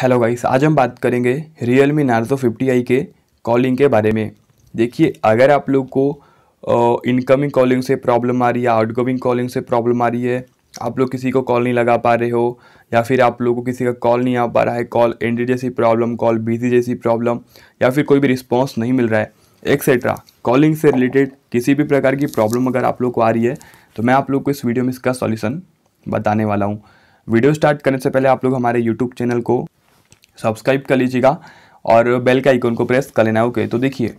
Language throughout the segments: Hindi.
हेलो गाइस आज हम बात करेंगे Realme Narzo fifty i के कॉलिंग के बारे में देखिए अगर आप लोग को इनकमिंग कॉलिंग से प्रॉब्लम आ रही है आउटगोइंग कॉलिंग से प्रॉब्लम आ रही है आप लोग किसी को कॉल नहीं लगा पा रहे हो या फिर आप लोगों को किसी का कॉल नहीं आ पा रहा है कॉल एंड जैसी प्रॉब्लम कॉल बिजी जैसी प्रॉब्लम या फिर कोई भी रिस्पॉन्स नहीं मिल रहा है एक्सेट्रा कॉलिंग से रिलेटेड किसी भी प्रकार की प्रॉब्लम अगर आप लोग को आ रही है तो मैं आप लोग को इस वीडियो में इसका सॉल्यूशन बताने वाला हूँ वीडियो स्टार्ट करने से पहले आप लोग हमारे यूट्यूब चैनल को सब्सक्राइब कर लीजिएगा और बेल का आइकन को प्रेस कर लेना ओके तो देखिए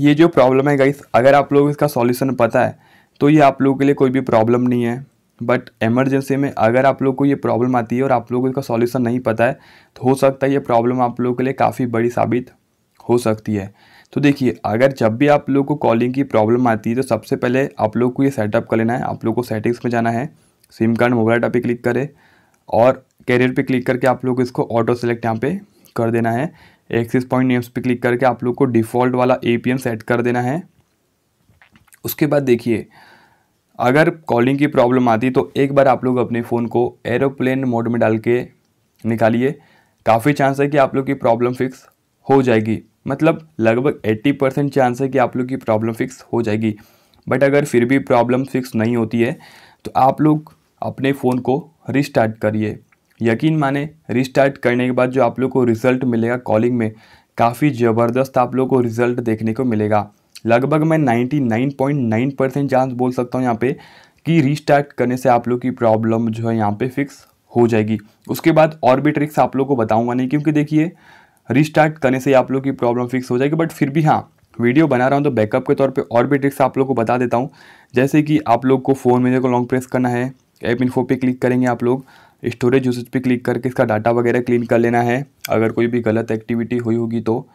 ये जो प्रॉब्लम है गाइस अगर आप लोग इसका सॉल्यूशन पता है तो ये आप लोगों के लिए कोई भी प्रॉब्लम नहीं है बट इमरजेंसी में अगर आप लोग को ये प्रॉब्लम आती है और आप लोगों को इसका सॉल्यूशन नहीं पता है तो हो सकता है ये प्रॉब्लम आप लोगों के लिए काफ़ी बड़ी साबित हो सकती है तो देखिए अगर जब भी आप लोग को कॉलिंग की प्रॉब्लम आती है तो सबसे पहले आप लोग को ये सेटअप कर लेना है आप लोग को सेटिंग्स में जाना है सिम कार्ड मोबाइल डाटा पे क्लिक करें और कैरियर पे क्लिक करके आप लोग इसको ऑटो सेलेक्ट यहाँ पे कर देना है एक्सिस पॉइंट नेम्स पे क्लिक करके आप लोग को डिफ़ॉल्ट वाला ए सेट कर देना है उसके बाद देखिए अगर कॉलिंग की प्रॉब्लम आती तो एक बार आप लोग अपने फ़ोन को एरोप्लेन मोड में डाल के निकालिए काफ़ी चांस है कि आप लोग की प्रॉब्लम फिक्स हो जाएगी मतलब लगभग 80 परसेंट चांस है कि आप लोग की प्रॉब्लम फिक्स हो जाएगी बट अगर फिर भी प्रॉब्लम फिक्स नहीं होती है तो आप लोग अपने फ़ोन को रिस्टार्ट करिए यकीन माने रिस्टार्ट करने के बाद जो आप लोग को रिज़ल्ट मिलेगा कॉलिंग में काफ़ी ज़बरदस्त आप लोग को रिज़ल्ट देखने को मिलेगा लगभग मैं 99.9 परसेंट चांस बोल सकता हूँ यहाँ पे कि रिस्टार्ट करने से आप लोग की प्रॉब्लम जो है यहाँ पे फिक्स हो जाएगी उसके बाद और भी ट्रिक्स आप लोग को बताऊँगा नहीं क्योंकि देखिए रिस्टार्ट करने से आप लोग की प्रॉब्लम फिक्स हो जाएगी बट फिर भी हाँ वीडियो बना रहा हूँ तो बैकअप के तौर पर और भी ट्रिक्स आप लोग को बता देता हूँ जैसे कि आप लोग को फ़ोन में देखो लॉन्ग प्रेस करना है ऐप इन्फो पे क्लिक करेंगे आप लोग स्टोरेज यूसेज पे क्लिक करके इसका डाटा वगैरह क्लीन कर लेना है अगर कोई भी गलत एक्टिविटी हुई होगी तो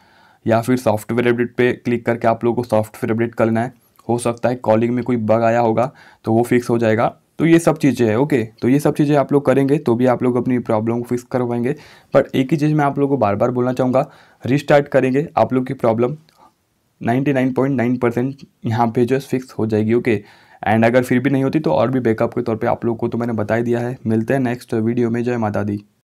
या फिर सॉफ्टवेयर अपडेट पे क्लिक करके आप लोगों को सॉफ्टवेयर अपडेट करना है हो सकता है कॉलिंग में कोई बग आया होगा तो वो फिक्स हो जाएगा तो ये सब चीज़ें हैं ओके तो ये सब चीज़ें आप लोग करेंगे तो भी आप लोग अपनी प्रॉब्लम को फिक्स करवाएंगे पर बट एक ही चीज़ मैं आप लोगों को बार बार बोलना चाहूँगा रिस्टार्ट करेंगे आप लोग की प्रॉब्लम 99.9 परसेंट यहाँ पे जो है फिक्स हो जाएगी ओके okay? एंड अगर फिर भी नहीं होती तो और भी बैकअप के तौर पर आप लोग को तो मैंने बता दिया है मिलते हैं नेक्स्ट वीडियो में जय माता दी